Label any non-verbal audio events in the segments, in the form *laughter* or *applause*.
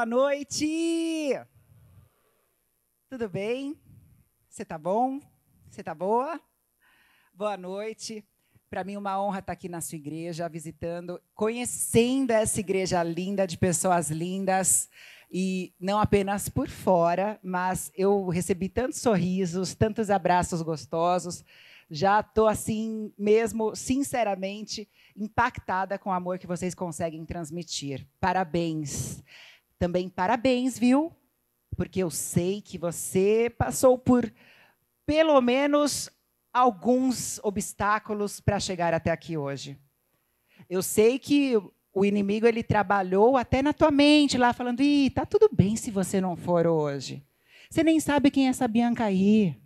boa noite! Tudo bem? Você tá bom? Você tá boa? Boa noite. Para mim, uma honra estar tá aqui na sua igreja, visitando, conhecendo essa igreja linda, de pessoas lindas, e não apenas por fora, mas eu recebi tantos sorrisos, tantos abraços gostosos. Já estou, assim, mesmo, sinceramente, impactada com o amor que vocês conseguem transmitir. Parabéns. Também parabéns, viu? Porque eu sei que você passou por pelo menos alguns obstáculos para chegar até aqui hoje. Eu sei que o inimigo ele trabalhou até na tua mente lá falando: "Ih, tá tudo bem se você não for hoje. Você nem sabe quem é essa Bianca aí.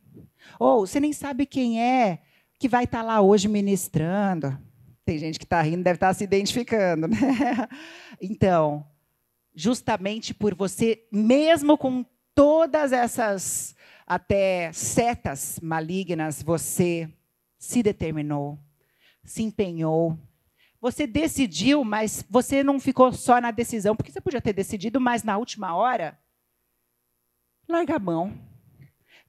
Ou você nem sabe quem é que vai estar tá lá hoje ministrando". Tem gente que está rindo, deve estar tá se identificando, *laughs* né? Então, justamente por você, mesmo com todas essas até setas malignas, você se determinou, se empenhou. Você decidiu, mas você não ficou só na decisão, porque você podia ter decidido, mas na última hora, larga a mão.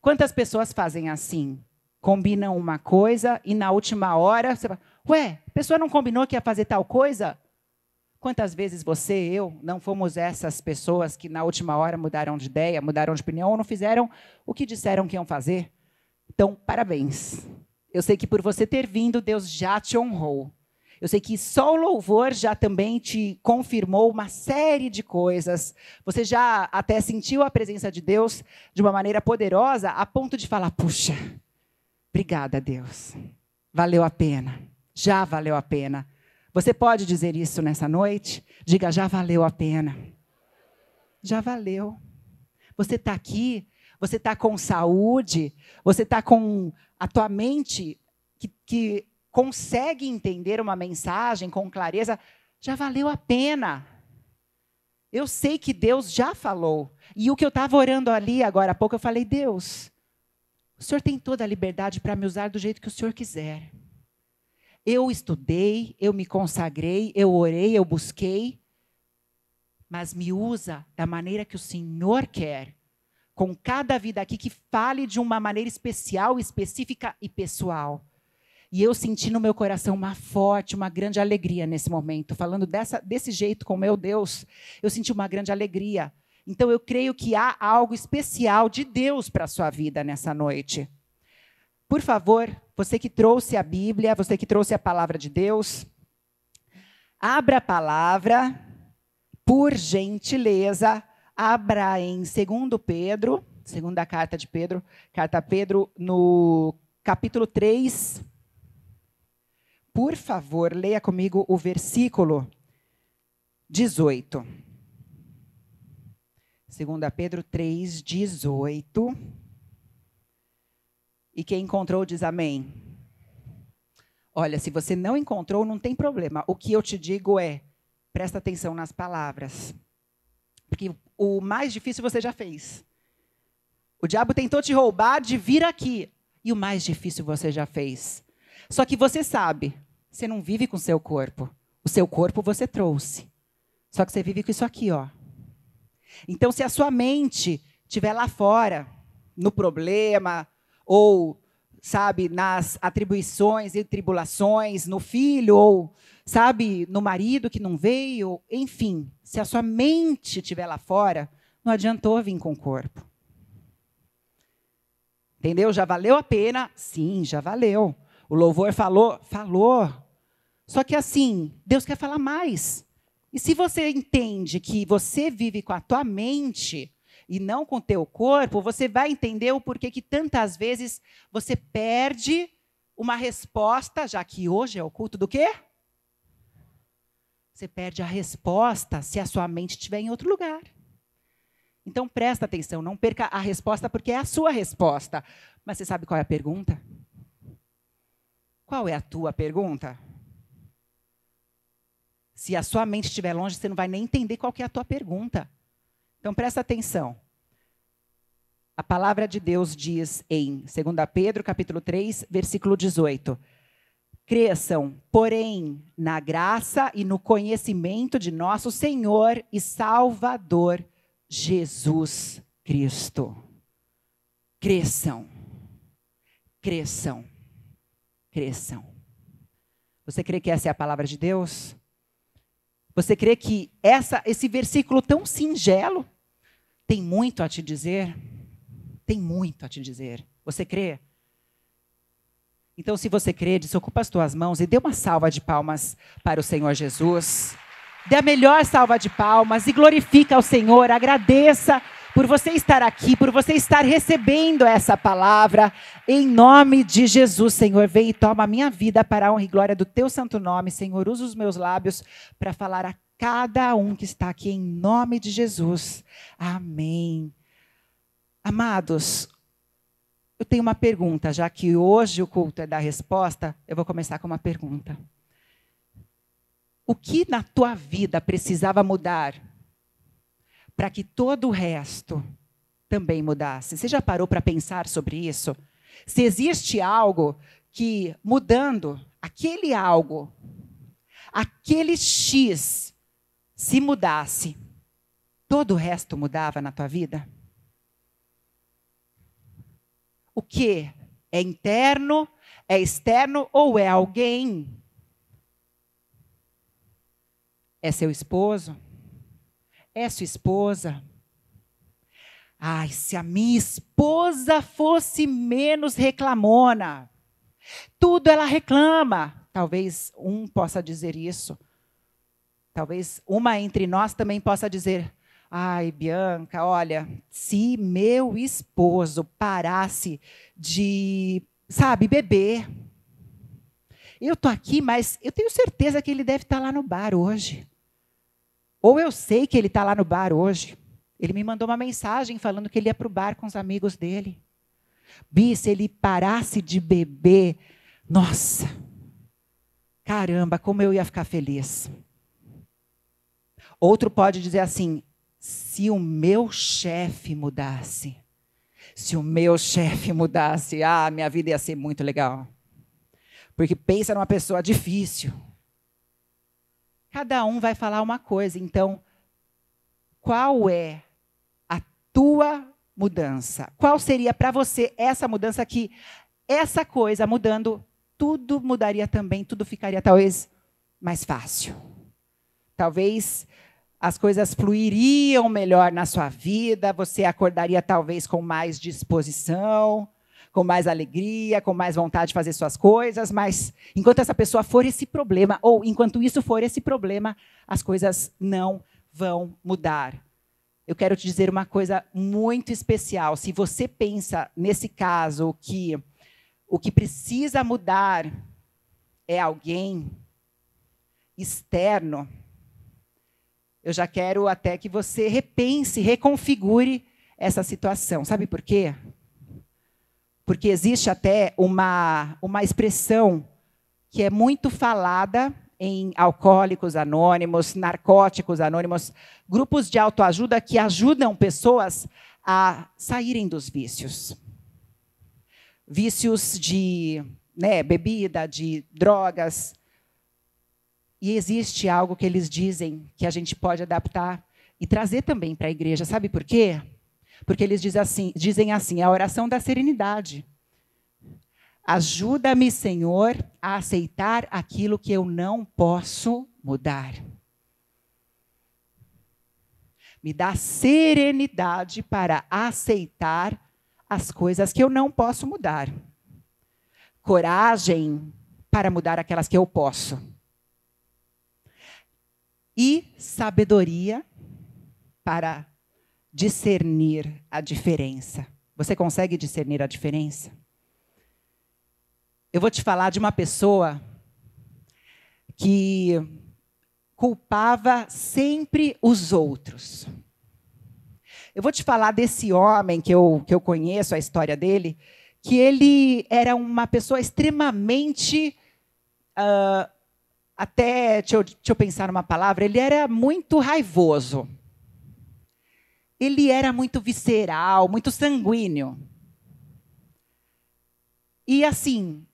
Quantas pessoas fazem assim? Combinam uma coisa e na última hora você fala, ué, a pessoa não combinou que ia fazer tal coisa? Quantas vezes você e eu não fomos essas pessoas que na última hora mudaram de ideia, mudaram de opinião ou não fizeram o que disseram que iam fazer? Então, parabéns. Eu sei que por você ter vindo, Deus já te honrou. Eu sei que só o louvor já também te confirmou uma série de coisas. Você já até sentiu a presença de Deus de uma maneira poderosa, a ponto de falar: puxa, obrigada, Deus. Valeu a pena. Já valeu a pena. Você pode dizer isso nessa noite? Diga, já valeu a pena. Já valeu. Você está aqui, você está com saúde, você está com a tua mente que, que consegue entender uma mensagem com clareza. Já valeu a pena. Eu sei que Deus já falou. E o que eu estava orando ali agora há pouco, eu falei: Deus, o Senhor tem toda a liberdade para me usar do jeito que o Senhor quiser. Eu estudei, eu me consagrei, eu orei, eu busquei, mas me usa da maneira que o Senhor quer, com cada vida aqui que fale de uma maneira especial, específica e pessoal. E eu senti no meu coração uma forte, uma grande alegria nesse momento, falando dessa, desse jeito com meu Deus, eu senti uma grande alegria. Então eu creio que há algo especial de Deus para a sua vida nessa noite por favor, você que trouxe a Bíblia, você que trouxe a palavra de Deus, abra a palavra, por gentileza, abra em 2 Pedro, segunda carta de Pedro, carta a Pedro, no capítulo 3. Por favor, leia comigo o versículo 18. 2 Pedro 3, 18. E quem encontrou diz amém. Olha, se você não encontrou, não tem problema. O que eu te digo é: presta atenção nas palavras. Porque o mais difícil você já fez. O diabo tentou te roubar de vir aqui. E o mais difícil você já fez. Só que você sabe, você não vive com o seu corpo. O seu corpo você trouxe. Só que você vive com isso aqui, ó. Então, se a sua mente estiver lá fora, no problema, ou sabe, nas atribuições e tribulações, no filho, ou, sabe, no marido que não veio, enfim, se a sua mente estiver lá fora, não adiantou vir com o corpo. Entendeu? Já valeu a pena? Sim, já valeu. O louvor falou, falou. Só que assim, Deus quer falar mais. E se você entende que você vive com a tua mente, e não com o teu corpo, você vai entender o porquê que tantas vezes você perde uma resposta, já que hoje é o culto do quê? Você perde a resposta se a sua mente estiver em outro lugar. Então presta atenção, não perca a resposta porque é a sua resposta. Mas você sabe qual é a pergunta? Qual é a tua pergunta? Se a sua mente estiver longe, você não vai nem entender qual é a tua pergunta. Então presta atenção. A palavra de Deus diz em 2 Pedro, capítulo 3, versículo 18: Cresçam, porém, na graça e no conhecimento de nosso Senhor e Salvador Jesus Cristo. Cresçam. Cresçam. Cresçam. Você crê que essa é a palavra de Deus? Você crê que essa, esse versículo tão singelo tem muito a te dizer? Tem muito a te dizer. Você crê? Então, se você crê, desocupa as tuas mãos e dê uma salva de palmas para o Senhor Jesus. Dê a melhor salva de palmas e glorifica ao Senhor, agradeça por você estar aqui, por você estar recebendo essa palavra. Em nome de Jesus, Senhor, vem e toma a minha vida para a honra e glória do teu santo nome. Senhor, usa os meus lábios para falar a cada um que está aqui em nome de Jesus. Amém. Amados, eu tenho uma pergunta, já que hoje o culto é da resposta, eu vou começar com uma pergunta. O que na tua vida precisava mudar para que todo o resto também mudasse? Você já parou para pensar sobre isso? Se existe algo que mudando aquele algo, aquele X se mudasse, todo o resto mudava na tua vida? O que é interno, é externo ou é alguém? É seu esposo? É sua esposa? Ai, se a minha esposa fosse menos reclamona. Tudo ela reclama. Talvez um possa dizer isso, Talvez uma entre nós também possa dizer: Ai, Bianca, olha, se meu esposo parasse de, sabe, beber. Eu tô aqui, mas eu tenho certeza que ele deve estar tá lá no bar hoje. Ou eu sei que ele está lá no bar hoje. Ele me mandou uma mensagem falando que ele ia para o bar com os amigos dele. Bi, se ele parasse de beber, nossa, caramba, como eu ia ficar feliz. Outro pode dizer assim: se o meu chefe mudasse, se o meu chefe mudasse, ah, minha vida ia ser muito legal. Porque pensa numa pessoa difícil. Cada um vai falar uma coisa, então qual é a tua mudança? Qual seria para você essa mudança que essa coisa mudando, tudo mudaria também, tudo ficaria talvez mais fácil. Talvez as coisas fluiriam melhor na sua vida, você acordaria talvez com mais disposição, com mais alegria, com mais vontade de fazer suas coisas, mas enquanto essa pessoa for esse problema, ou enquanto isso for esse problema, as coisas não vão mudar. Eu quero te dizer uma coisa muito especial. Se você pensa nesse caso que o que precisa mudar é alguém externo, eu já quero até que você repense, reconfigure essa situação. Sabe por quê? Porque existe até uma, uma expressão que é muito falada em alcoólicos anônimos, narcóticos anônimos, grupos de autoajuda que ajudam pessoas a saírem dos vícios. Vícios de né, bebida, de drogas, e existe algo que eles dizem que a gente pode adaptar e trazer também para a igreja. Sabe por quê? Porque eles dizem assim, dizem assim, a oração da serenidade. Ajuda-me, Senhor, a aceitar aquilo que eu não posso mudar. Me dá serenidade para aceitar as coisas que eu não posso mudar. Coragem para mudar aquelas que eu posso e sabedoria para discernir a diferença. Você consegue discernir a diferença? Eu vou te falar de uma pessoa que culpava sempre os outros. Eu vou te falar desse homem que eu, que eu conheço, a história dele, que ele era uma pessoa extremamente uh, até, deixa eu, deixa eu pensar numa palavra, ele era muito raivoso. Ele era muito visceral, muito sanguíneo. E assim,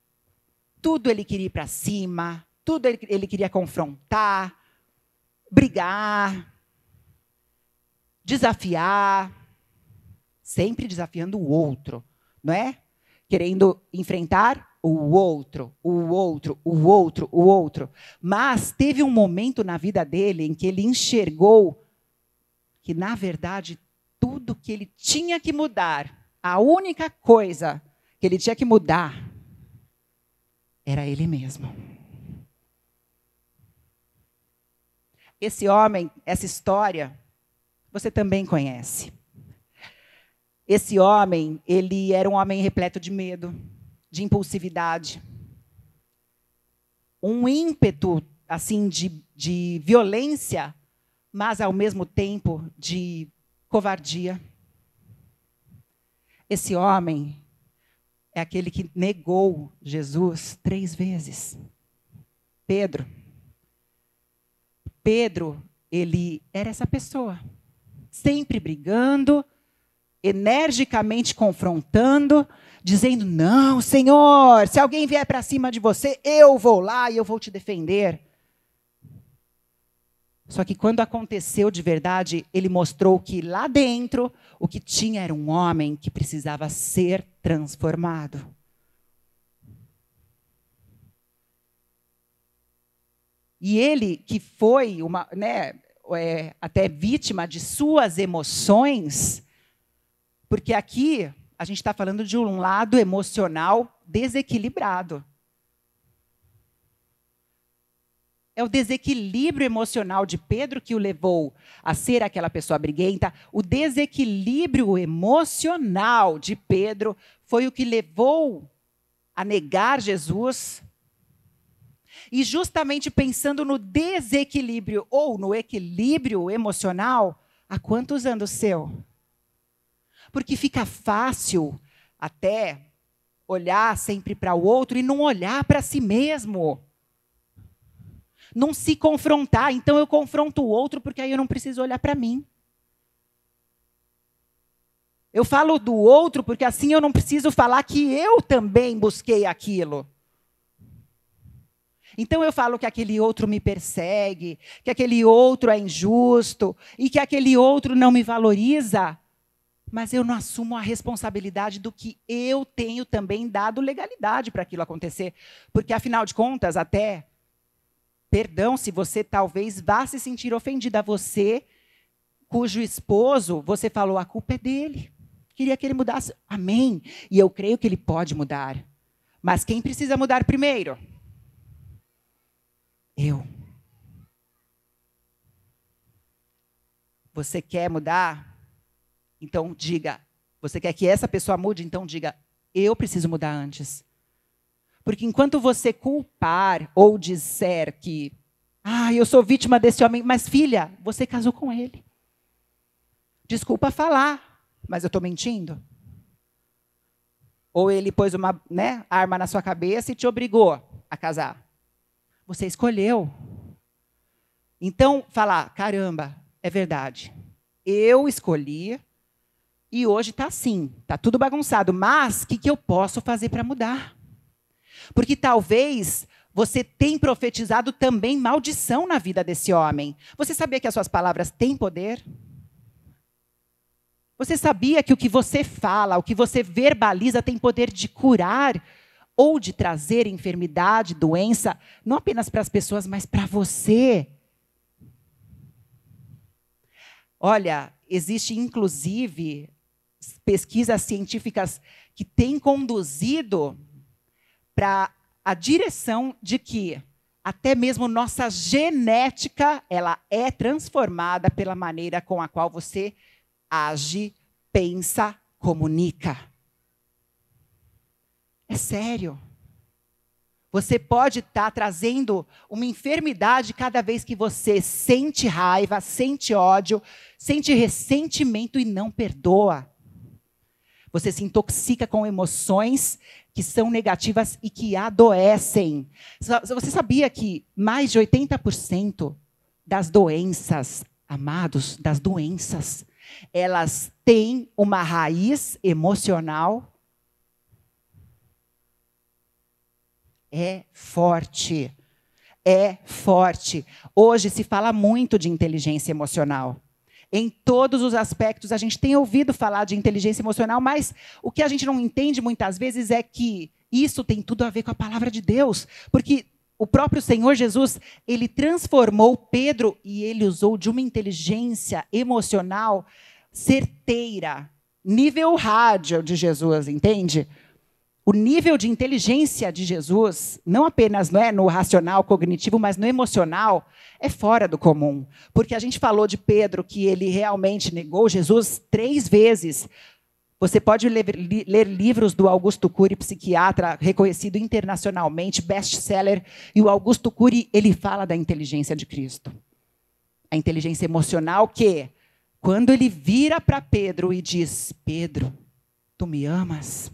tudo ele queria ir para cima, tudo ele, ele queria confrontar, brigar, desafiar, sempre desafiando o outro, não é? Querendo enfrentar o outro, o outro, o outro, o outro. Mas teve um momento na vida dele em que ele enxergou que, na verdade, tudo que ele tinha que mudar, a única coisa que ele tinha que mudar, era ele mesmo. Esse homem, essa história, você também conhece. Esse homem, ele era um homem repleto de medo de impulsividade, um ímpeto assim de, de violência, mas ao mesmo tempo de covardia. Esse homem é aquele que negou Jesus três vezes. Pedro. Pedro, ele era essa pessoa, sempre brigando, energicamente confrontando, dizendo: Não, Senhor, se alguém vier para cima de você, eu vou lá e eu vou te defender. Só que quando aconteceu de verdade, ele mostrou que lá dentro o que tinha era um homem que precisava ser transformado. E ele, que foi uma, né, é, até vítima de suas emoções, porque aqui a gente está falando de um lado emocional desequilibrado. É o desequilíbrio emocional de Pedro que o levou a ser aquela pessoa briguenta. O desequilíbrio emocional de Pedro foi o que levou a negar Jesus. E justamente pensando no desequilíbrio ou no equilíbrio emocional, há quantos anos seu? Porque fica fácil até olhar sempre para o outro e não olhar para si mesmo. Não se confrontar. Então eu confronto o outro porque aí eu não preciso olhar para mim. Eu falo do outro porque assim eu não preciso falar que eu também busquei aquilo. Então eu falo que aquele outro me persegue, que aquele outro é injusto e que aquele outro não me valoriza, mas eu não assumo a responsabilidade do que eu tenho também dado legalidade para aquilo acontecer. Porque, afinal de contas, até. Perdão se você talvez vá se sentir ofendida, você, cujo esposo você falou, a culpa é dele. Queria que ele mudasse. Amém. E eu creio que ele pode mudar. Mas quem precisa mudar primeiro? Eu. Você quer mudar? Então diga, você quer que essa pessoa mude? Então diga, eu preciso mudar antes. Porque enquanto você culpar ou disser que, ah, eu sou vítima desse homem, mas filha, você casou com ele. Desculpa falar, mas eu estou mentindo. Ou ele pôs uma né, arma na sua cabeça e te obrigou a casar. Você escolheu. Então, falar, caramba, é verdade. Eu escolhi e hoje está assim, está tudo bagunçado. Mas o que, que eu posso fazer para mudar? Porque talvez você tenha profetizado também maldição na vida desse homem. Você sabia que as suas palavras têm poder? Você sabia que o que você fala, o que você verbaliza tem poder de curar ou de trazer enfermidade, doença, não apenas para as pessoas, mas para você? Olha, existe inclusive pesquisas científicas que têm conduzido para a direção de que até mesmo nossa genética ela é transformada pela maneira com a qual você age, pensa, comunica. É sério. Você pode estar tá trazendo uma enfermidade cada vez que você sente raiva, sente ódio, sente ressentimento e não perdoa. Você se intoxica com emoções que são negativas e que adoecem. Você sabia que mais de 80% das doenças, amados, das doenças, elas têm uma raiz emocional? É forte. É forte. Hoje se fala muito de inteligência emocional em todos os aspectos. A gente tem ouvido falar de inteligência emocional, mas o que a gente não entende muitas vezes é que isso tem tudo a ver com a palavra de Deus, porque o próprio Senhor Jesus, ele transformou Pedro e ele usou de uma inteligência emocional certeira, nível rádio de Jesus, entende? o nível de inteligência de Jesus, não apenas não é, no racional cognitivo, mas no emocional, é fora do comum. Porque a gente falou de Pedro que ele realmente negou Jesus três vezes. Você pode ler, ler livros do Augusto Cury, psiquiatra reconhecido internacionalmente, best-seller, e o Augusto Cury ele fala da inteligência de Cristo, a inteligência emocional que, quando ele vira para Pedro e diz: Pedro, tu me amas?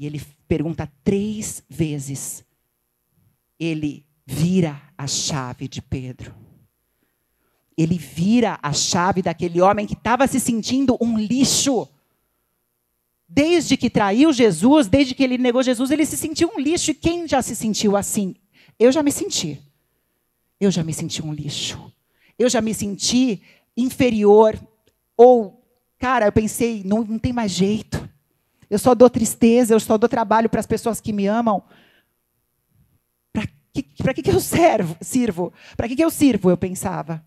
E ele pergunta três vezes. Ele vira a chave de Pedro. Ele vira a chave daquele homem que estava se sentindo um lixo. Desde que traiu Jesus, desde que ele negou Jesus, ele se sentiu um lixo. E quem já se sentiu assim? Eu já me senti. Eu já me senti um lixo. Eu já me senti inferior. Ou, cara, eu pensei, não, não tem mais jeito eu só dou tristeza, eu só dou trabalho para as pessoas que me amam. Para que, que, eu servo, sirvo? Para que, que eu sirvo? Eu pensava.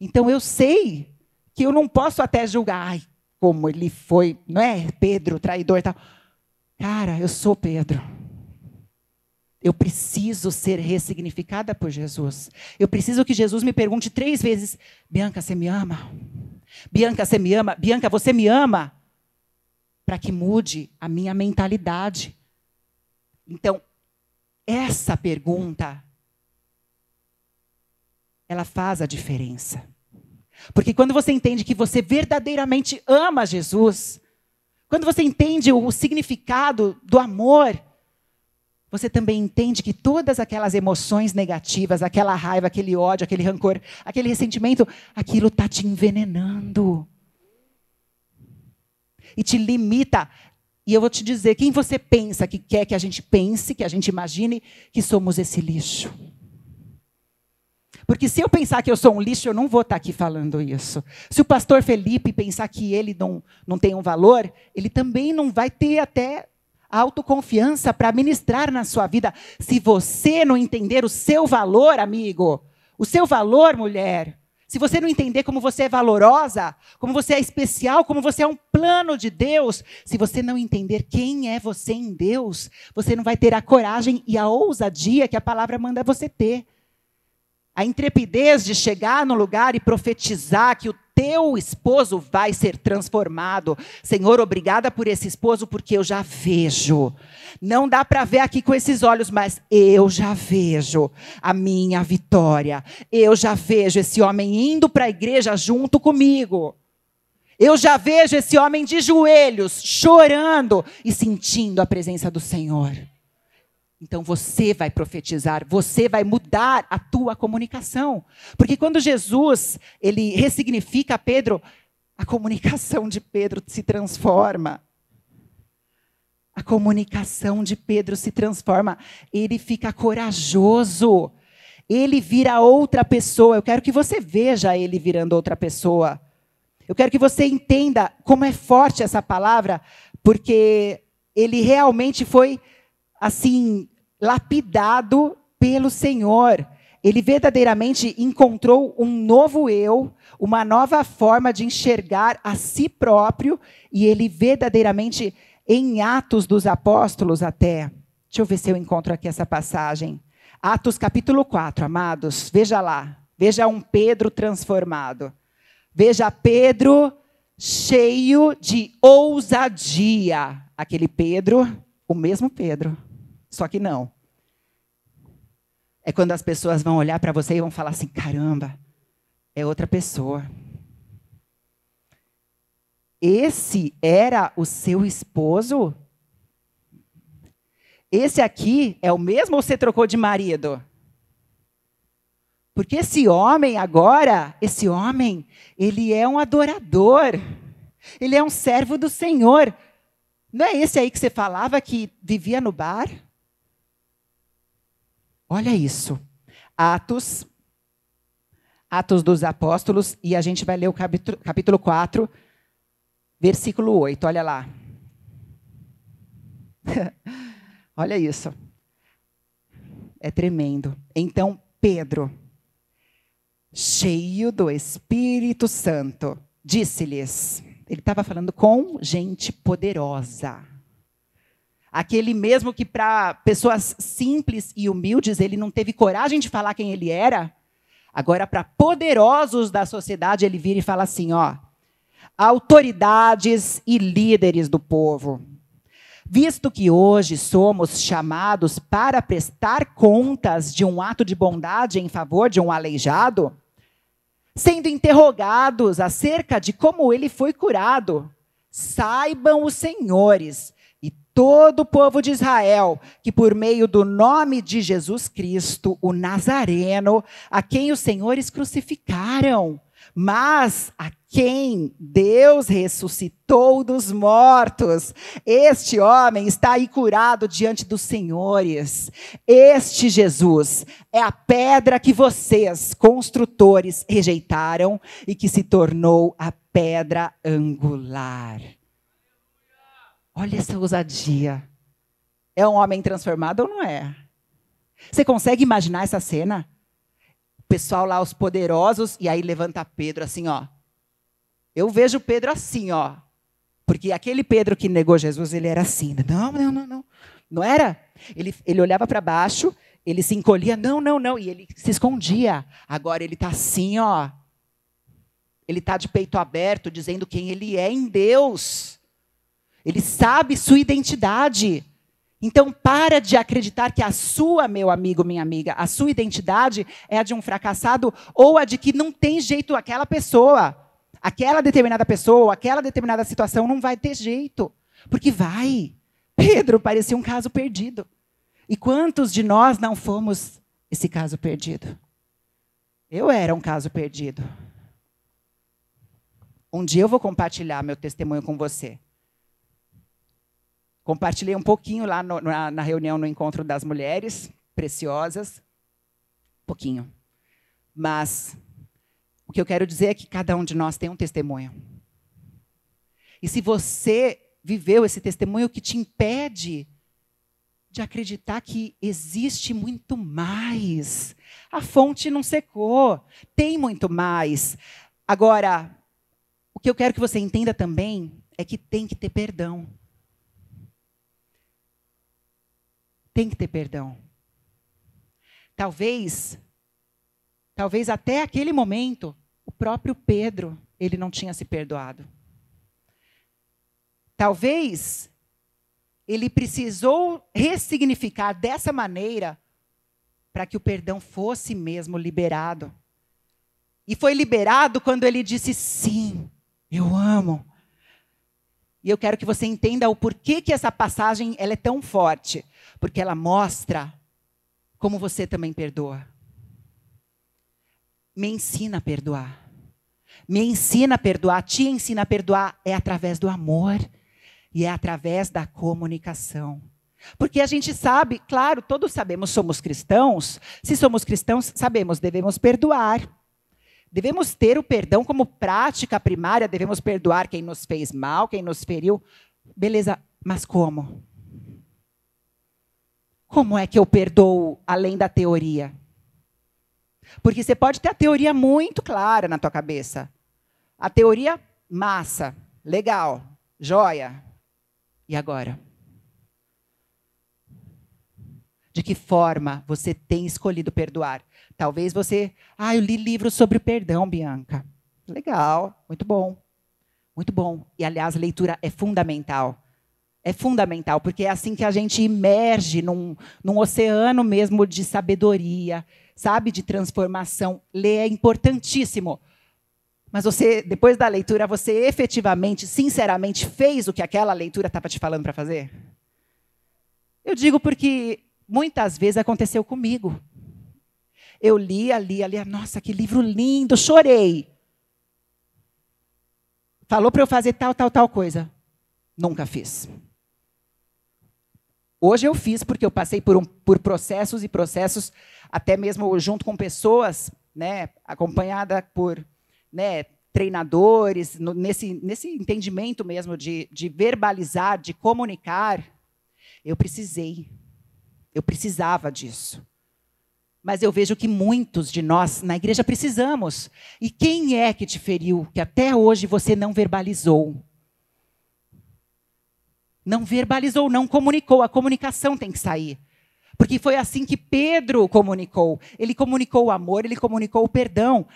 Então eu sei que eu não posso até julgar, ai, como ele foi, não é? Pedro, traidor e tal. Cara, eu sou Pedro. Eu preciso ser ressignificada por Jesus. Eu preciso que Jesus me pergunte três vezes: Bianca, você me ama? Bianca, você me ama? Bianca, você me ama? para que mude a minha mentalidade? Então, essa pergunta ela faz a diferença. Porque quando você entende que você verdadeiramente ama Jesus, quando você entende o significado do amor, você também entende que todas aquelas emoções negativas, aquela raiva, aquele ódio, aquele rancor, aquele ressentimento, aquilo está te envenenando e te limita. E eu vou te dizer, quem você pensa que quer que a gente pense, que a gente imagine que somos esse lixo? Porque se eu pensar que eu sou um lixo, eu não vou estar aqui falando isso. Se o pastor Felipe pensar que ele não, não tem um valor, ele também não vai ter até autoconfiança para ministrar na sua vida. Se você não entender o seu valor, amigo, o seu valor, mulher, se você não entender como você é valorosa, como você é especial, como você é um plano de Deus, se você não entender quem é você em Deus, você não vai ter a coragem e a ousadia que a palavra manda você ter. A intrepidez de chegar no lugar e profetizar que o teu esposo vai ser transformado. Senhor, obrigada por esse esposo, porque eu já vejo. Não dá para ver aqui com esses olhos, mas eu já vejo a minha vitória. Eu já vejo esse homem indo para a igreja junto comigo. Eu já vejo esse homem de joelhos, chorando e sentindo a presença do Senhor. Então você vai profetizar, você vai mudar a tua comunicação. Porque quando Jesus, ele ressignifica Pedro, a comunicação de Pedro se transforma. A comunicação de Pedro se transforma, ele fica corajoso. Ele vira outra pessoa. Eu quero que você veja ele virando outra pessoa. Eu quero que você entenda como é forte essa palavra, porque ele realmente foi assim, lapidado pelo Senhor. Ele verdadeiramente encontrou um novo eu, uma nova forma de enxergar a si próprio, e ele verdadeiramente, em Atos dos Apóstolos até. Deixa eu ver se eu encontro aqui essa passagem. Atos capítulo 4, amados, veja lá. Veja um Pedro transformado. Veja Pedro cheio de ousadia. Aquele Pedro, o mesmo Pedro só que não. É quando as pessoas vão olhar para você e vão falar assim: caramba, é outra pessoa. Esse era o seu esposo? Esse aqui é o mesmo ou você trocou de marido? Porque esse homem agora, esse homem, ele é um adorador. Ele é um servo do Senhor. Não é esse aí que você falava que vivia no bar? Olha isso. Atos, Atos dos Apóstolos, e a gente vai ler o capítulo, capítulo 4, versículo 8. Olha lá. *laughs* olha isso. É tremendo. Então, Pedro, cheio do Espírito Santo, disse-lhes: ele estava falando com gente poderosa. Aquele mesmo que para pessoas simples e humildes ele não teve coragem de falar quem ele era, agora para poderosos da sociedade ele vira e fala assim, ó: autoridades e líderes do povo, visto que hoje somos chamados para prestar contas de um ato de bondade em favor de um aleijado, sendo interrogados acerca de como ele foi curado, saibam os senhores todo o povo de Israel, que por meio do nome de Jesus Cristo, o Nazareno, a quem os senhores crucificaram, mas a quem Deus ressuscitou dos mortos. Este homem está aí curado diante dos senhores. Este Jesus é a pedra que vocês, construtores, rejeitaram e que se tornou a pedra angular. Olha essa ousadia. É um homem transformado ou não é? Você consegue imaginar essa cena? O pessoal lá, os poderosos, e aí levanta Pedro assim, ó. Eu vejo Pedro assim, ó. Porque aquele Pedro que negou Jesus, ele era assim. Não, não, não, não. Não era? Ele, ele olhava para baixo, ele se encolhia, não, não, não, e ele se escondia. Agora ele está assim, ó. Ele está de peito aberto, dizendo quem ele é em Deus. Ele sabe sua identidade. Então, para de acreditar que a sua, meu amigo, minha amiga, a sua identidade é a de um fracassado ou a de que não tem jeito aquela pessoa, aquela determinada pessoa, aquela determinada situação não vai ter jeito. Porque vai. Pedro parecia um caso perdido. E quantos de nós não fomos esse caso perdido? Eu era um caso perdido. Um dia eu vou compartilhar meu testemunho com você. Compartilhei um pouquinho lá no, na, na reunião, no encontro das mulheres preciosas. Um pouquinho. Mas o que eu quero dizer é que cada um de nós tem um testemunho. E se você viveu esse testemunho que te impede de acreditar que existe muito mais, a fonte não secou, tem muito mais. Agora, o que eu quero que você entenda também é que tem que ter perdão. tem que ter perdão. Talvez, talvez até aquele momento, o próprio Pedro, ele não tinha se perdoado. Talvez ele precisou ressignificar dessa maneira para que o perdão fosse mesmo liberado. E foi liberado quando ele disse: Sim, eu amo, e eu quero que você entenda o porquê que essa passagem ela é tão forte. Porque ela mostra como você também perdoa. Me ensina a perdoar. Me ensina a perdoar, te ensina a perdoar. É através do amor e é através da comunicação. Porque a gente sabe, claro, todos sabemos, somos cristãos. Se somos cristãos, sabemos, devemos perdoar. Devemos ter o perdão como prática primária, devemos perdoar quem nos fez mal, quem nos feriu. Beleza, mas como? Como é que eu perdoo além da teoria? Porque você pode ter a teoria muito clara na tua cabeça. A teoria massa, legal, joia. E agora? De que forma você tem escolhido perdoar? Talvez você, ah, eu li livros sobre perdão, Bianca. Legal, muito bom. Muito bom. E aliás, a leitura é fundamental. É fundamental, porque é assim que a gente emerge num, num oceano mesmo de sabedoria, sabe, de transformação. Ler é importantíssimo. Mas você, depois da leitura, você efetivamente, sinceramente, fez o que aquela leitura estava te falando para fazer? Eu digo porque muitas vezes aconteceu comigo. Eu li, ali, ali, nossa, que livro lindo, chorei. Falou para eu fazer tal, tal, tal coisa. Nunca fiz. Hoje eu fiz porque eu passei por, um, por processos e processos, até mesmo junto com pessoas, né, acompanhada por né, treinadores, no, nesse, nesse entendimento mesmo de, de verbalizar, de comunicar. Eu precisei, eu precisava disso. Mas eu vejo que muitos de nós na igreja precisamos. E quem é que te feriu que até hoje você não verbalizou? Não verbalizou, não comunicou. A comunicação tem que sair. Porque foi assim que Pedro comunicou. Ele comunicou o amor, ele comunicou o perdão.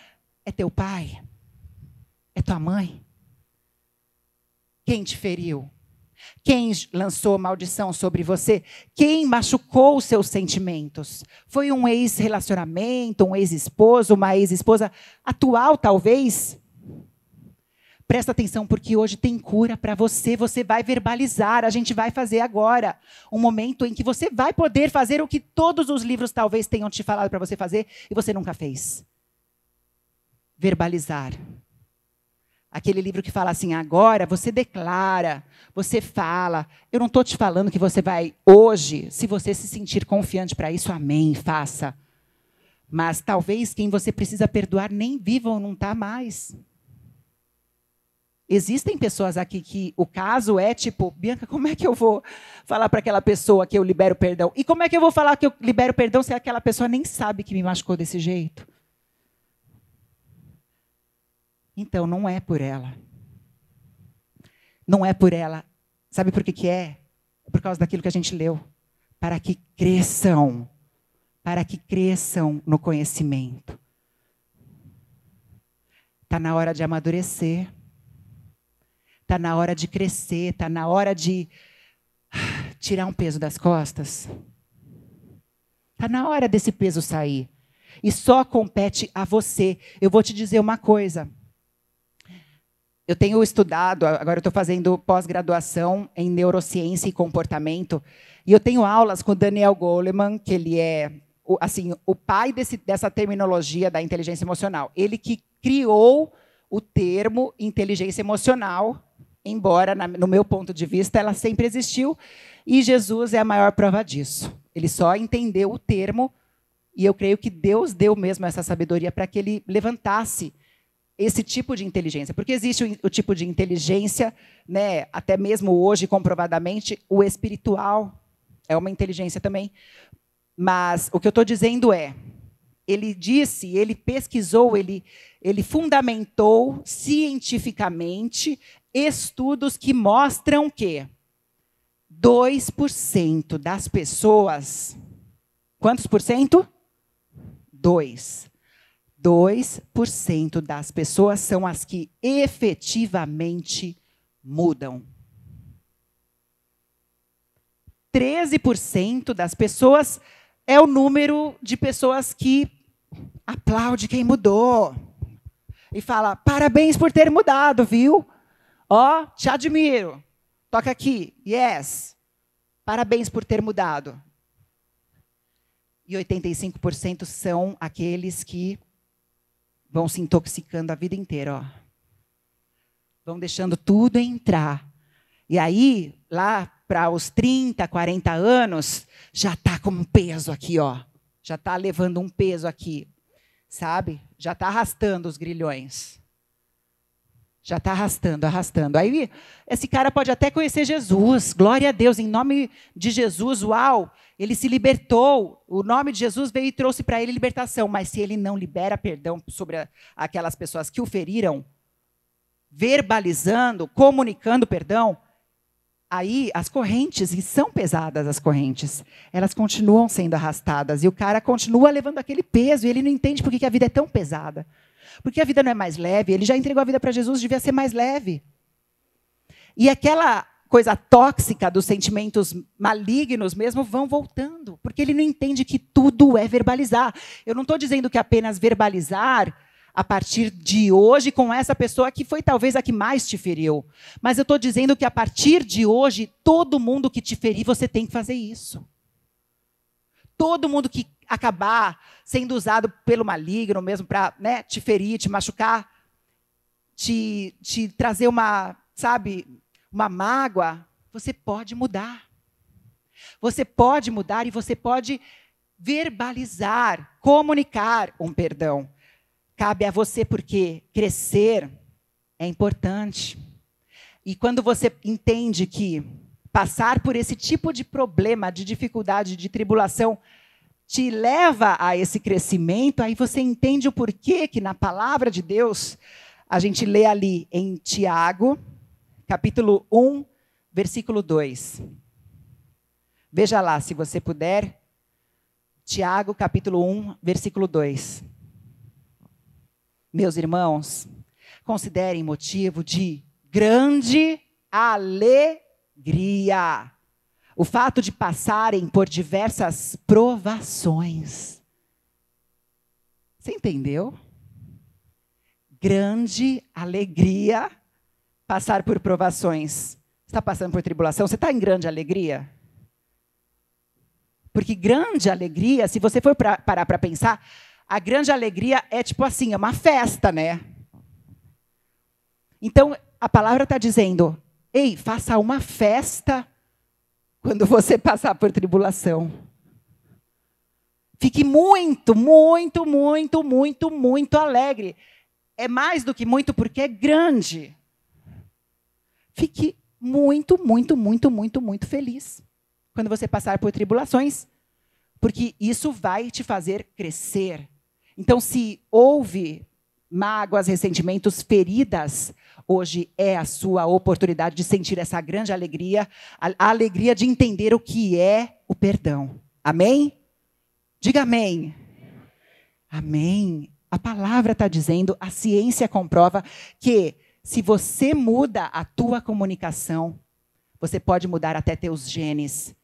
É teu pai? É tua mãe? Quem te feriu? Quem lançou maldição sobre você? Quem machucou os seus sentimentos? Foi um ex-relacionamento, um ex-esposo, uma ex-esposa atual, talvez? Presta atenção, porque hoje tem cura para você. Você vai verbalizar, a gente vai fazer agora. Um momento em que você vai poder fazer o que todos os livros talvez tenham te falado para você fazer e você nunca fez verbalizar. Aquele livro que fala assim: agora você declara, você fala. Eu não estou te falando que você vai hoje, se você se sentir confiante para isso, amém, faça. Mas talvez quem você precisa perdoar nem viva ou não está mais. Existem pessoas aqui que o caso é tipo: Bianca, como é que eu vou falar para aquela pessoa que eu libero perdão? E como é que eu vou falar que eu libero perdão se aquela pessoa nem sabe que me machucou desse jeito? Então, não é por ela. Não é por ela. Sabe por que, que é? É por causa daquilo que a gente leu. Para que cresçam. Para que cresçam no conhecimento. Está na hora de amadurecer. Está na hora de crescer. Está na hora de ah, tirar um peso das costas. Está na hora desse peso sair. E só compete a você. Eu vou te dizer uma coisa. Eu tenho estudado, agora eu estou fazendo pós-graduação em neurociência e comportamento, e eu tenho aulas com o Daniel Goleman, que ele é o, assim, o pai desse, dessa terminologia da inteligência emocional. Ele que criou o termo inteligência emocional, embora, na, no meu ponto de vista, ela sempre existiu, e Jesus é a maior prova disso. Ele só entendeu o termo, e eu creio que Deus deu mesmo essa sabedoria para que ele levantasse esse tipo de inteligência, porque existe o, o tipo de inteligência, né, até mesmo hoje comprovadamente, o espiritual é uma inteligência também. Mas o que eu estou dizendo é, ele disse, ele pesquisou, ele, ele fundamentou cientificamente estudos que mostram que 2% das pessoas. Quantos por cento? 2. 2% das pessoas são as que efetivamente mudam. 13% das pessoas é o número de pessoas que aplaude quem mudou e fala: "Parabéns por ter mudado, viu? Ó, oh, te admiro. Toca aqui. Yes. Parabéns por ter mudado." E 85% são aqueles que vão se intoxicando a vida inteira, ó. Vão deixando tudo entrar. E aí, lá para os 30, 40 anos, já tá com um peso aqui, ó. Já tá levando um peso aqui, sabe? Já tá arrastando os grilhões. Já está arrastando, arrastando. Aí esse cara pode até conhecer Jesus. Glória a Deus, em nome de Jesus, uau, ele se libertou. O nome de Jesus veio e trouxe para ele libertação. Mas se ele não libera perdão sobre a, aquelas pessoas que o feriram, verbalizando, comunicando perdão, aí as correntes, e são pesadas as correntes, elas continuam sendo arrastadas. E o cara continua levando aquele peso e ele não entende por que a vida é tão pesada. Porque a vida não é mais leve. Ele já entregou a vida para Jesus, devia ser mais leve. E aquela coisa tóxica dos sentimentos malignos mesmo vão voltando, porque ele não entende que tudo é verbalizar. Eu não estou dizendo que apenas verbalizar a partir de hoje com essa pessoa que foi talvez a que mais te feriu, mas eu estou dizendo que a partir de hoje todo mundo que te ferir você tem que fazer isso. Todo mundo que acabar sendo usado pelo maligno mesmo para né, te ferir, te machucar, te, te trazer uma, sabe, uma mágoa, você pode mudar. Você pode mudar e você pode verbalizar, comunicar um perdão. Cabe a você porque crescer é importante. E quando você entende que passar por esse tipo de problema, de dificuldade, de tribulação te leva a esse crescimento, aí você entende o porquê que na palavra de Deus a gente lê ali em Tiago, capítulo 1, versículo 2. Veja lá, se você puder, Tiago, capítulo 1, versículo 2. Meus irmãos, considerem motivo de grande alegria o fato de passarem por diversas provações. Você entendeu? Grande alegria passar por provações. Está passando por tribulação? Você está em grande alegria? Porque grande alegria, se você for pra, parar para pensar, a grande alegria é tipo assim, é uma festa, né? Então, a palavra está dizendo: ei, faça uma festa quando você passar por tribulação. Fique muito, muito, muito, muito, muito alegre. É mais do que muito porque é grande. Fique muito, muito, muito, muito, muito feliz quando você passar por tribulações, porque isso vai te fazer crescer. Então, se houve mágoas, ressentimentos, feridas, hoje é a sua oportunidade de sentir essa grande alegria, a, alegria de entender o que é o perdão. Amém? Diga amém. Amém. A palavra está dizendo, a ciência comprova que se você muda a tua comunicação, você pode mudar até teus genes.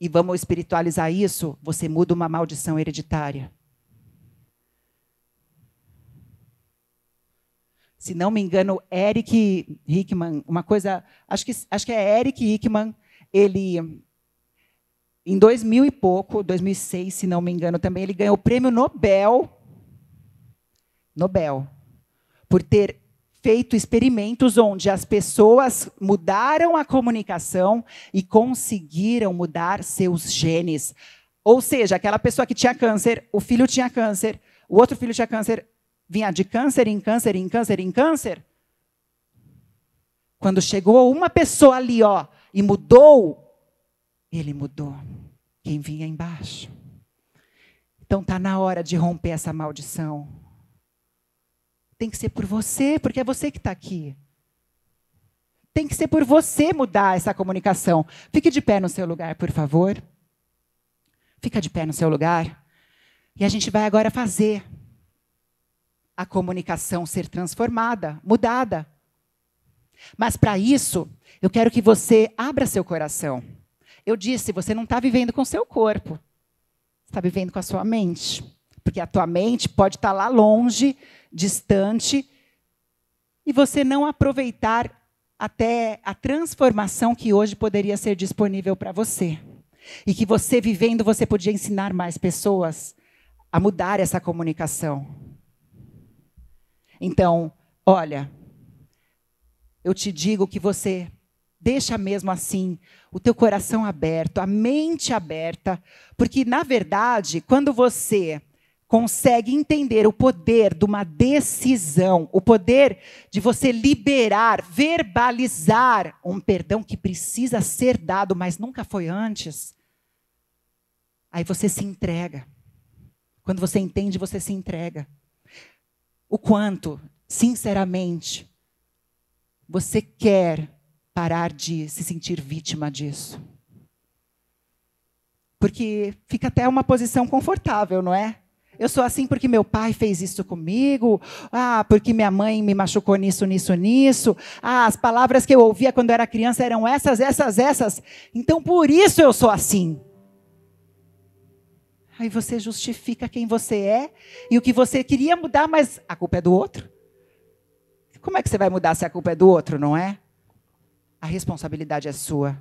E vamos espiritualizar isso? Você muda uma maldição hereditária. se não me engano, Eric Hickman, uma coisa, acho que, acho que é Eric Hickman, ele, em 2000 e pouco, 2006, se não me engano também, ele ganhou o prêmio Nobel, Nobel, por ter feito experimentos onde as pessoas mudaram a comunicação e conseguiram mudar seus genes. Ou seja, aquela pessoa que tinha câncer, o filho tinha câncer, o outro filho tinha câncer, vinha de câncer em câncer em câncer em câncer. Quando chegou uma pessoa ali, ó, e mudou, ele mudou. Quem vinha embaixo. Então tá na hora de romper essa maldição. Tem que ser por você, porque é você que está aqui. Tem que ser por você mudar essa comunicação. Fique de pé no seu lugar, por favor. Fica de pé no seu lugar. E a gente vai agora fazer a comunicação ser transformada, mudada. Mas para isso, eu quero que você abra seu coração. Eu disse, você não está vivendo com seu corpo, está vivendo com a sua mente, porque a tua mente pode estar tá lá longe, distante, e você não aproveitar até a transformação que hoje poderia ser disponível para você. E que você vivendo, você podia ensinar mais pessoas a mudar essa comunicação. Então, olha, eu te digo que você deixa mesmo assim o teu coração aberto, a mente aberta, porque na verdade, quando você consegue entender o poder de uma decisão, o poder de você liberar, verbalizar um perdão que precisa ser dado, mas nunca foi antes, aí você se entrega. Quando você entende, você se entrega o quanto, sinceramente, você quer parar de se sentir vítima disso. Porque fica até uma posição confortável, não é? Eu sou assim porque meu pai fez isso comigo, ah, porque minha mãe me machucou nisso, nisso, nisso. Ah, as palavras que eu ouvia quando era criança eram essas, essas, essas. Então por isso eu sou assim. Aí você justifica quem você é e o que você queria mudar, mas a culpa é do outro. Como é que você vai mudar se a culpa é do outro, não é? A responsabilidade é sua.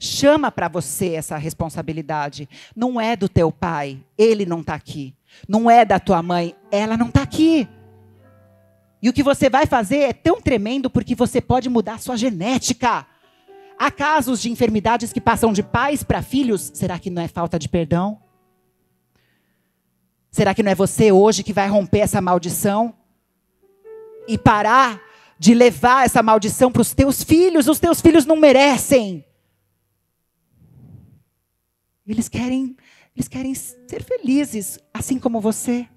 Chama para você essa responsabilidade. Não é do teu pai, ele não está aqui. Não é da tua mãe, ela não está aqui. E o que você vai fazer é tão tremendo porque você pode mudar a sua genética. Há casos de enfermidades que passam de pais para filhos. Será que não é falta de perdão? Será que não é você hoje que vai romper essa maldição e parar de levar essa maldição para os teus filhos? Os teus filhos não merecem. Eles querem, eles querem ser felizes, assim como você.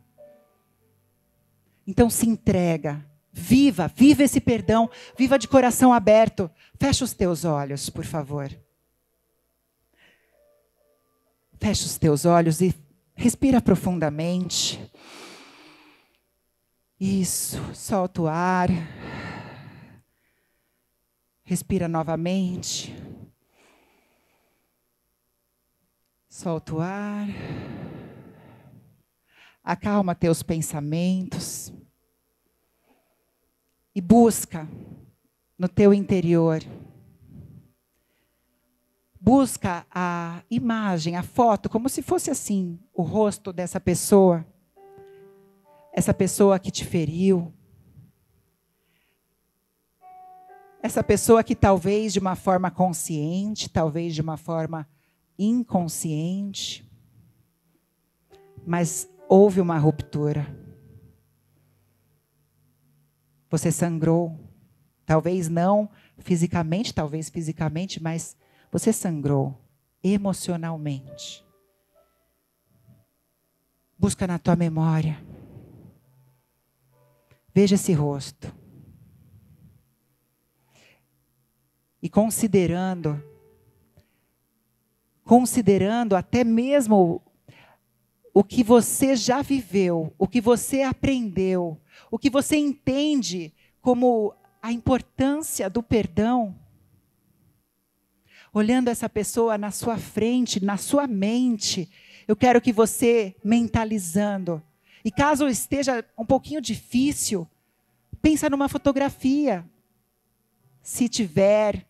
Então se entrega Viva, viva esse perdão, viva de coração aberto. Fecha os teus olhos, por favor. Fecha os teus olhos e respira profundamente. Isso, solta o ar. Respira novamente. Solta o ar. Acalma teus pensamentos e busca no teu interior. Busca a imagem, a foto, como se fosse assim, o rosto dessa pessoa. Essa pessoa que te feriu. Essa pessoa que talvez de uma forma consciente, talvez de uma forma inconsciente, mas houve uma ruptura. Você sangrou. Talvez não fisicamente, talvez fisicamente, mas você sangrou emocionalmente. Busca na tua memória. Veja esse rosto. E considerando, considerando até mesmo o que você já viveu, o que você aprendeu, o que você entende como a importância do perdão, olhando essa pessoa na sua frente, na sua mente, eu quero que você mentalizando. E caso esteja um pouquinho difícil, pensa numa fotografia. Se tiver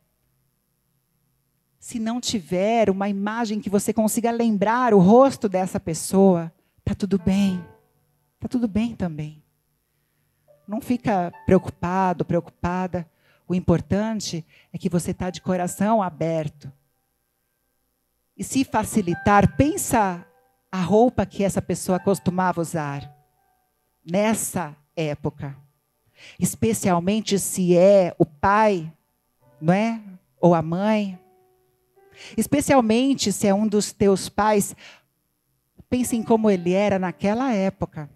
se não tiver uma imagem que você consiga lembrar o rosto dessa pessoa, tá tudo bem. Tá tudo bem também. Não fica preocupado, preocupada. O importante é que você está de coração aberto. E se facilitar, pensa a roupa que essa pessoa costumava usar nessa época. Especialmente se é o pai, não é? Ou a mãe, Especialmente se é um dos teus pais, pense em como ele era naquela época.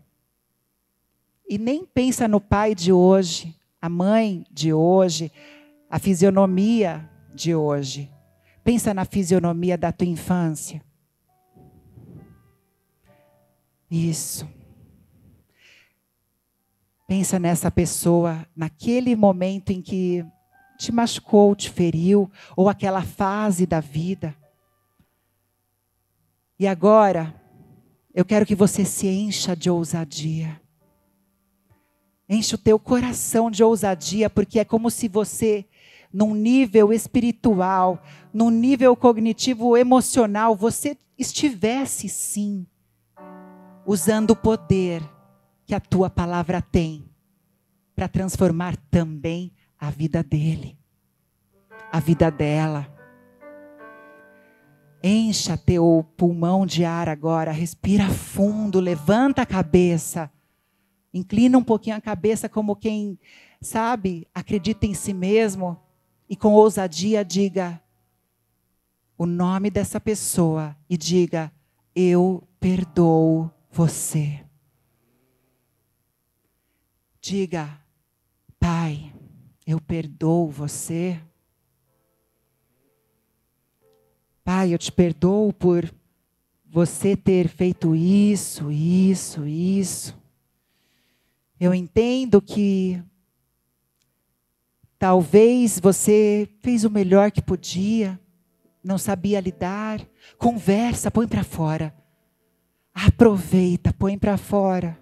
E nem pensa no pai de hoje, a mãe de hoje, a fisionomia de hoje. Pensa na fisionomia da tua infância. Isso. Pensa nessa pessoa, naquele momento em que te machucou, te feriu, ou aquela fase da vida. E agora, eu quero que você se encha de ousadia. Enche o teu coração de ousadia, porque é como se você, num nível espiritual, num nível cognitivo emocional, você estivesse sim usando o poder que a tua palavra tem para transformar também a vida dele, a vida dela. Encha teu pulmão de ar agora, respira fundo, levanta a cabeça, inclina um pouquinho a cabeça, como quem, sabe, acredita em si mesmo e com ousadia diga o nome dessa pessoa e diga: Eu perdoo você. Diga, Pai, eu perdoo você. Pai, eu te perdoo por você ter feito isso, isso, isso. Eu entendo que talvez você fez o melhor que podia, não sabia lidar. Conversa, põe para fora. Aproveita, põe para fora.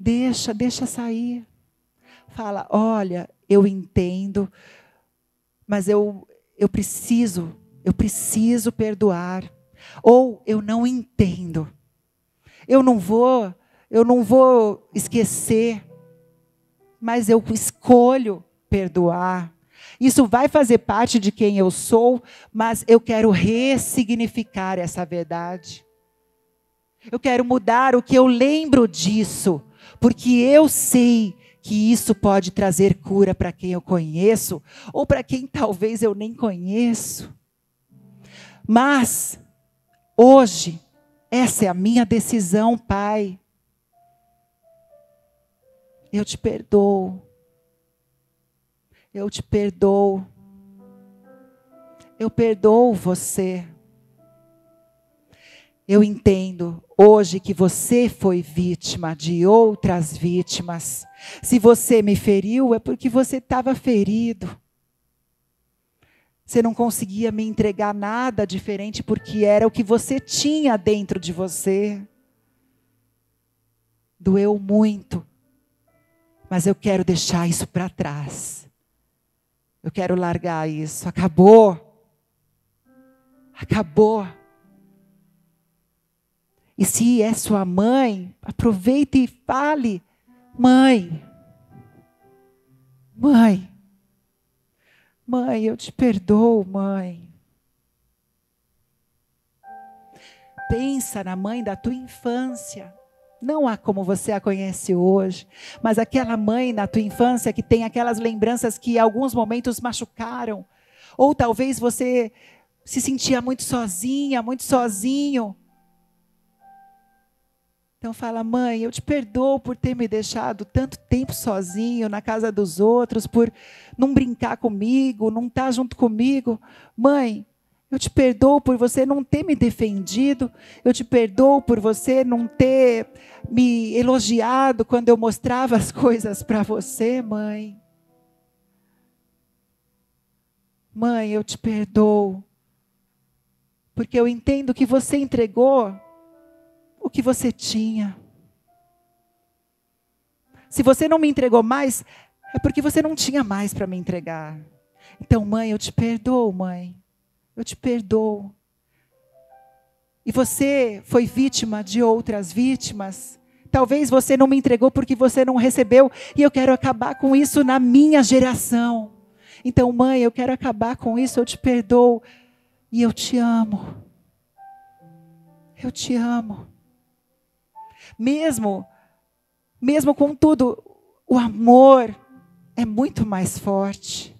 Deixa, deixa sair fala: Olha, eu entendo, mas eu, eu preciso, eu preciso perdoar. Ou eu não entendo. Eu não vou, eu não vou esquecer, mas eu escolho perdoar. Isso vai fazer parte de quem eu sou, mas eu quero ressignificar essa verdade. Eu quero mudar o que eu lembro disso, porque eu sei que isso pode trazer cura para quem eu conheço ou para quem talvez eu nem conheço. Mas, hoje, essa é a minha decisão, Pai. Eu te perdoo. Eu te perdoo. Eu perdoo você. Eu entendo hoje que você foi vítima de outras vítimas. Se você me feriu, é porque você estava ferido. Você não conseguia me entregar nada diferente porque era o que você tinha dentro de você. Doeu muito, mas eu quero deixar isso para trás. Eu quero largar isso. Acabou. Acabou. E se é sua mãe, aproveite e fale: Mãe, mãe, mãe, eu te perdoo, mãe. Pensa na mãe da tua infância. Não há como você a conhece hoje, mas aquela mãe na tua infância que tem aquelas lembranças que em alguns momentos machucaram, ou talvez você se sentia muito sozinha, muito sozinho, então fala, mãe, eu te perdoo por ter me deixado tanto tempo sozinho na casa dos outros, por não brincar comigo, não estar tá junto comigo. Mãe, eu te perdoo por você não ter me defendido. Eu te perdoo por você não ter me elogiado quando eu mostrava as coisas para você, mãe. Mãe, eu te perdoo. Porque eu entendo que você entregou que você tinha. Se você não me entregou mais, é porque você não tinha mais para me entregar. Então, mãe, eu te perdoo, mãe. Eu te perdoo. E você foi vítima de outras vítimas. Talvez você não me entregou porque você não recebeu, e eu quero acabar com isso na minha geração. Então, mãe, eu quero acabar com isso, eu te perdoo e eu te amo. Eu te amo. Mesmo, mesmo com tudo, o amor é muito mais forte.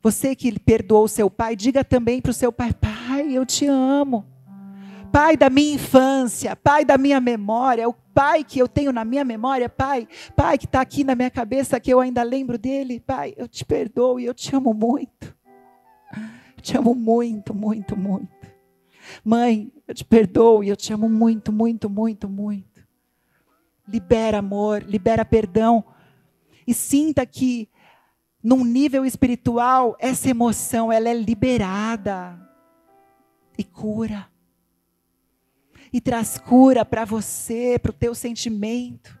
Você que perdoou seu pai, diga também para o seu pai: Pai, eu te amo. Pai da minha infância, pai da minha memória, é o pai que eu tenho na minha memória, pai, pai que está aqui na minha cabeça, que eu ainda lembro dele, pai, eu te perdoo e eu te amo muito. Eu te amo muito, muito, muito. Mãe, eu te perdoo e eu te amo muito, muito, muito, muito. Libera amor, libera perdão. E sinta que, num nível espiritual, essa emoção ela é liberada e cura. E traz cura para você, para o teu sentimento.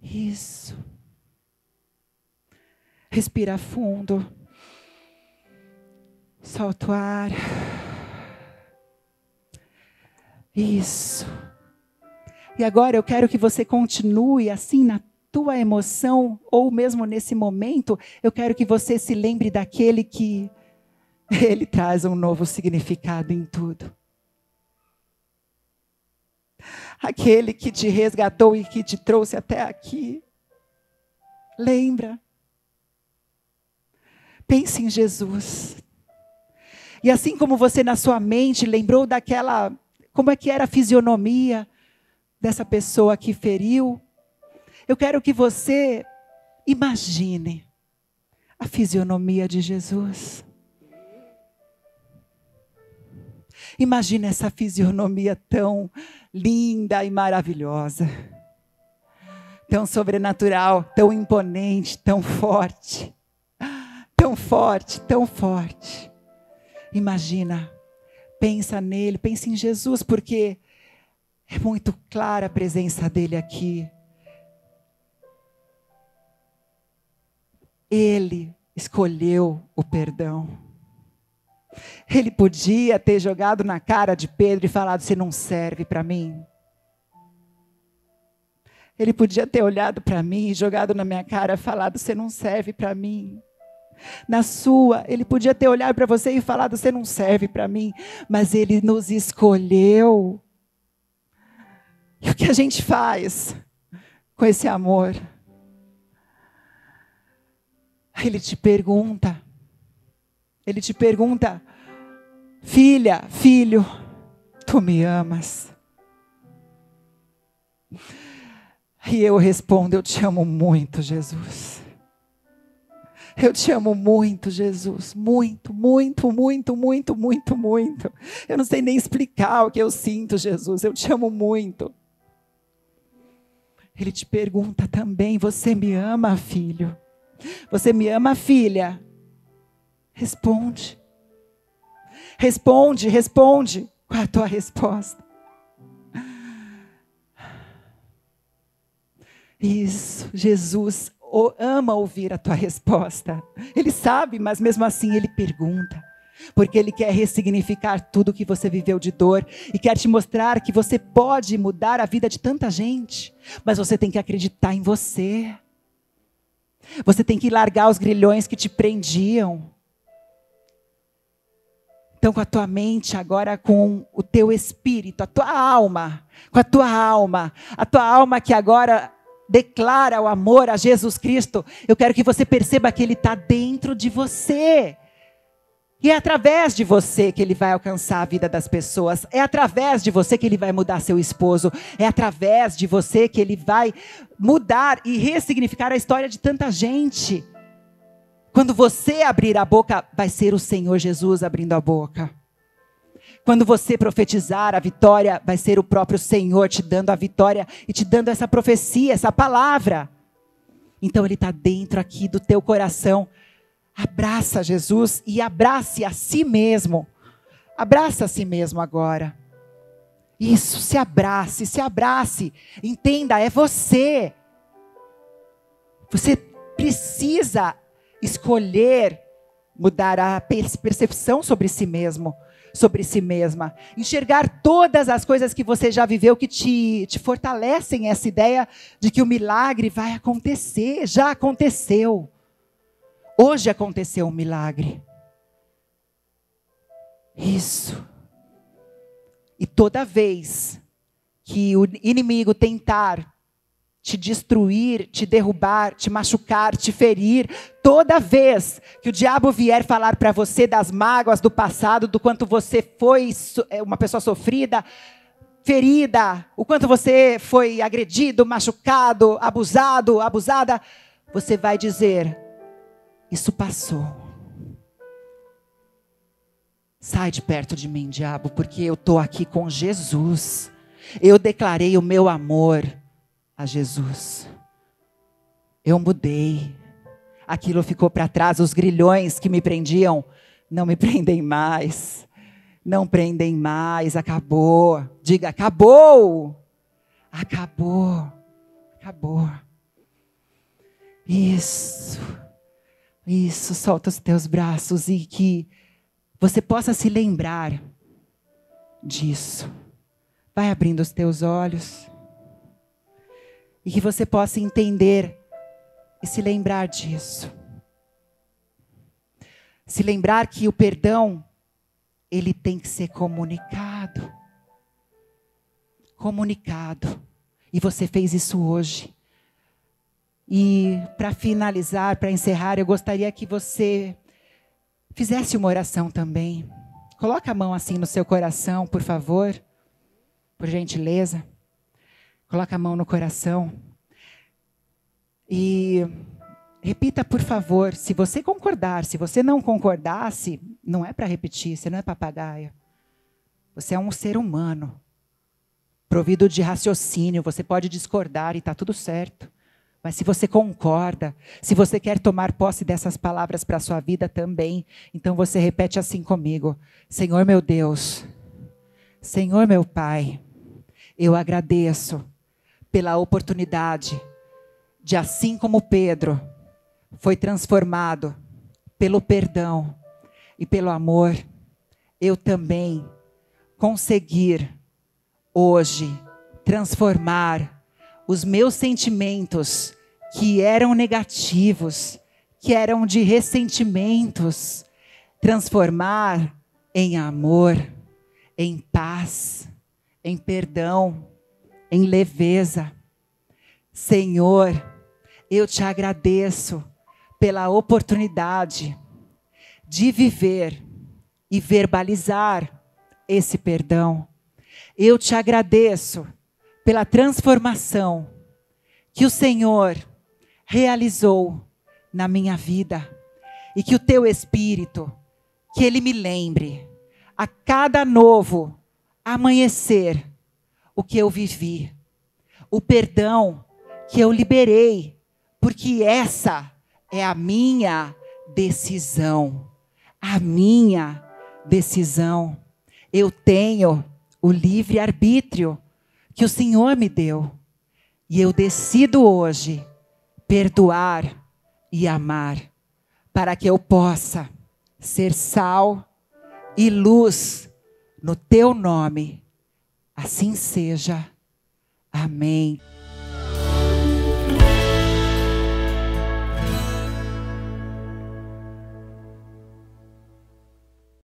Isso. Respira fundo. Solta o ar. Isso. E agora eu quero que você continue assim na tua emoção, ou mesmo nesse momento, eu quero que você se lembre daquele que *laughs* ele traz um novo significado em tudo. Aquele que te resgatou e que te trouxe até aqui. Lembra. Pense em Jesus. E assim como você na sua mente lembrou daquela, como é que era a fisionomia dessa pessoa que feriu, eu quero que você imagine a fisionomia de Jesus. Imagine essa fisionomia tão linda e maravilhosa, tão sobrenatural, tão imponente, tão forte, tão forte, tão forte. Imagina, pensa nele, pensa em Jesus, porque é muito clara a presença dele aqui. Ele escolheu o perdão. Ele podia ter jogado na cara de Pedro e falado: Você não serve para mim. Ele podia ter olhado para mim, e jogado na minha cara, e falado: Você não serve para mim na sua. Ele podia ter olhado para você e falado: você não serve para mim, mas ele nos escolheu. E o que a gente faz com esse amor? Ele te pergunta. Ele te pergunta: filha, filho, tu me amas? E eu respondo: eu te amo muito, Jesus. Eu te amo muito, Jesus. Muito, muito, muito, muito, muito, muito. Eu não sei nem explicar o que eu sinto, Jesus. Eu te amo muito. Ele te pergunta também: Você me ama, filho? Você me ama, filha? Responde. Responde, responde. Qual é a tua resposta? Isso, Jesus ama ouvir a tua resposta. Ele sabe, mas mesmo assim ele pergunta. Porque ele quer ressignificar tudo que você viveu de dor e quer te mostrar que você pode mudar a vida de tanta gente, mas você tem que acreditar em você. Você tem que largar os grilhões que te prendiam. Então, com a tua mente, agora com o teu espírito, a tua alma, com a tua alma, a tua alma que agora declara o amor a Jesus Cristo, eu quero que você perceba que Ele está dentro de você. E é através de você que ele vai alcançar a vida das pessoas. É através de você que ele vai mudar seu esposo. É através de você que ele vai mudar e ressignificar a história de tanta gente. Quando você abrir a boca, vai ser o Senhor Jesus abrindo a boca. Quando você profetizar, a vitória vai ser o próprio Senhor te dando a vitória e te dando essa profecia, essa palavra. Então ele está dentro aqui do teu coração. Abraça Jesus e abrace a si mesmo. Abraça a si mesmo agora. Isso, se abrace, se abrace. Entenda, é você. Você precisa escolher mudar a percepção sobre si mesmo sobre si mesma. Enxergar todas as coisas que você já viveu que te, te fortalecem essa ideia de que o milagre vai acontecer, já aconteceu. Hoje aconteceu um milagre. Isso. E toda vez que o inimigo tentar te destruir, te derrubar, te machucar, te ferir. Toda vez que o diabo vier falar para você das mágoas do passado, do quanto você foi é, uma pessoa sofrida, ferida, o quanto você foi agredido, machucado, abusado, abusada, você vai dizer: Isso passou. Sai de perto de mim, diabo, porque eu estou aqui com Jesus. Eu declarei o meu amor a Jesus. Eu mudei. Aquilo ficou para trás, os grilhões que me prendiam não me *laughs* prendem mais. Não prendem mais, acabou. Diga, acabou. Acabou. Acabou. Isso. Isso, solta os teus braços e que você possa se lembrar disso. Vai abrindo os teus olhos. E que você possa entender e se lembrar disso. Se lembrar que o perdão, ele tem que ser comunicado. Comunicado. E você fez isso hoje. E para finalizar, para encerrar, eu gostaria que você fizesse uma oração também. Coloca a mão assim no seu coração, por favor, por gentileza. Coloca a mão no coração. E repita, por favor, se você concordar, se você não concordasse, não é para repetir, você não é papagaio. Você é um ser humano, provido de raciocínio, você pode discordar e está tudo certo. Mas se você concorda, se você quer tomar posse dessas palavras para a sua vida também, então você repete assim comigo: Senhor meu Deus, Senhor meu Pai, eu agradeço pela oportunidade de, assim como Pedro, foi transformado pelo perdão e pelo amor, eu também conseguir hoje transformar os meus sentimentos que eram negativos, que eram de ressentimentos, transformar em amor, em paz, em perdão em leveza. Senhor, eu te agradeço pela oportunidade de viver e verbalizar esse perdão. Eu te agradeço pela transformação que o Senhor realizou na minha vida e que o teu espírito que ele me lembre a cada novo amanhecer o que eu vivi, o perdão que eu liberei, porque essa é a minha decisão. A minha decisão. Eu tenho o livre arbítrio que o Senhor me deu. E eu decido hoje perdoar e amar, para que eu possa ser sal e luz no teu nome Assim seja. Amém.